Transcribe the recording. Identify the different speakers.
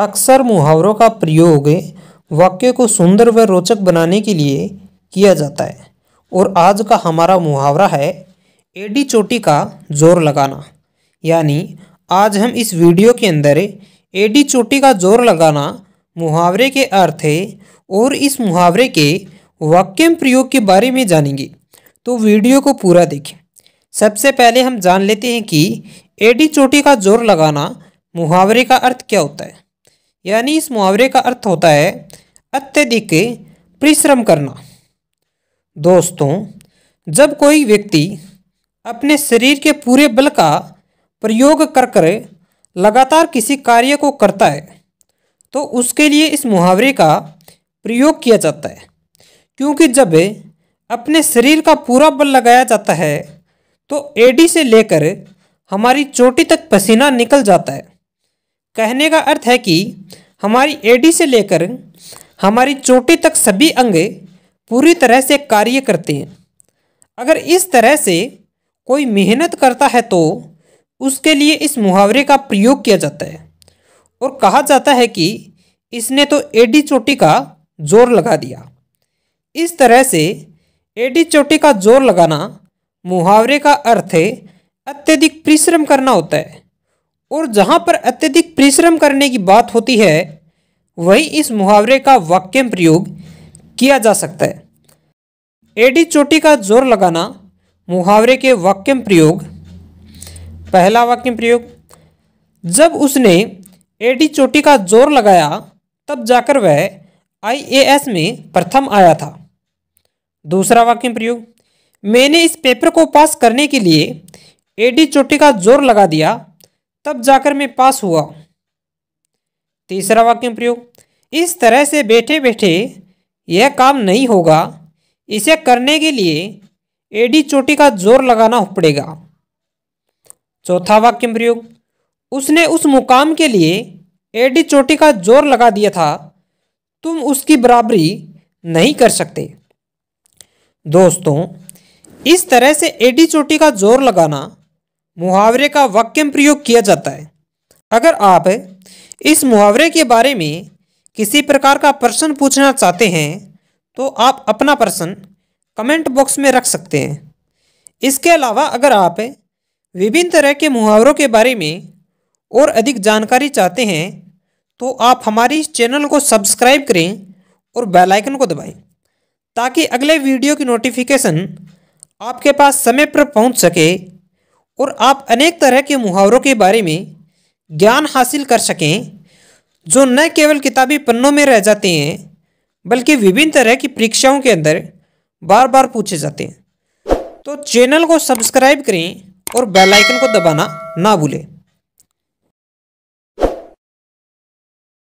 Speaker 1: अक्सर मुहावरों का प्रयोग वाक्य को सुंदर व रोचक बनाने के लिए किया जाता है और आज का हमारा मुहावरा है एडी चोटी का जोर लगाना यानी आज हम इस वीडियो के अंदर एडी चोटी का जोर लगाना मुहावरे के अर्थ और इस मुहावरे के वाक्य प्रयोग के बारे में जानेंगे तो वीडियो को पूरा देखें सबसे पहले हम जान लेते हैं कि एडी चोटी का जोर लगाना मुहावरे का अर्थ क्या होता है यानी इस मुहावरे का अर्थ होता है अत्यधिक परिश्रम करना दोस्तों जब कोई व्यक्ति अपने शरीर के पूरे बल का प्रयोग कर कर लगातार किसी कार्य को करता है तो उसके लिए इस मुहावरे का प्रयोग किया जाता है क्योंकि जब अपने शरीर का पूरा बल लगाया जाता है तो एडी से लेकर हमारी चोटी तक पसीना निकल जाता है कहने का अर्थ है कि हमारी एडी से लेकर हमारी चोटी तक सभी अंग पूरी तरह से कार्य करते हैं अगर इस तरह से कोई मेहनत करता है तो उसके लिए इस मुहावरे का प्रयोग किया जाता है और कहा जाता है कि इसने तो एडी चोटी का जोर लगा दिया इस तरह से एडी चोटी का जोर लगाना मुहावरे का अर्थ अत्यधिक परिश्रम करना होता है और जहाँ पर अत्यधिक परिश्रम करने की बात होती है वहीं इस मुहावरे का वाक्य प्रयोग किया जा सकता है एडी चोटी का जोर लगाना मुहावरे के वाक्य प्रयोग पहला वाक्य प्रयोग जब उसने एडी चोटी का जोर लगाया तब जाकर वह आईएएस में प्रथम आया था दूसरा वाक्य प्रयोग मैंने इस पेपर को पास करने के लिए एडी चोटी का जोर लगा दिया तब जाकर मैं पास हुआ तीसरा वाक्य प्रयोग इस तरह से बैठे बैठे यह काम नहीं होगा इसे करने के लिए एडी चोटी का जोर लगाना पड़ेगा चौथा वाक्य प्रयोग उसने उस मुकाम के लिए एडी चोटी का जोर लगा दिया था तुम उसकी बराबरी नहीं कर सकते दोस्तों इस तरह से एडी चोटी का जोर लगाना मुहावरे का वाक्य प्रयोग किया जाता है अगर आप इस मुहावरे के बारे में किसी प्रकार का प्रश्न पूछना चाहते हैं तो आप अपना प्रश्न कमेंट बॉक्स में रख सकते हैं इसके अलावा अगर आप विभिन्न तरह के मुहावरों के बारे में और अधिक जानकारी चाहते हैं तो आप हमारी इस चैनल को सब्सक्राइब करें और बेल आइकन को दबाएं ताकि अगले वीडियो की नोटिफिकेशन आपके पास समय पर पहुंच सके और आप अनेक तरह के मुहावरों के बारे में ज्ञान हासिल कर सकें जो न केवल किताबी पन्नों में रह जाते हैं बल्कि विभिन्न तरह की परीक्षाओं के अंदर बार बार पूछे जाते हैं तो चैनल को सब्सक्राइब करें और बेल आइकन को दबाना ना भूलें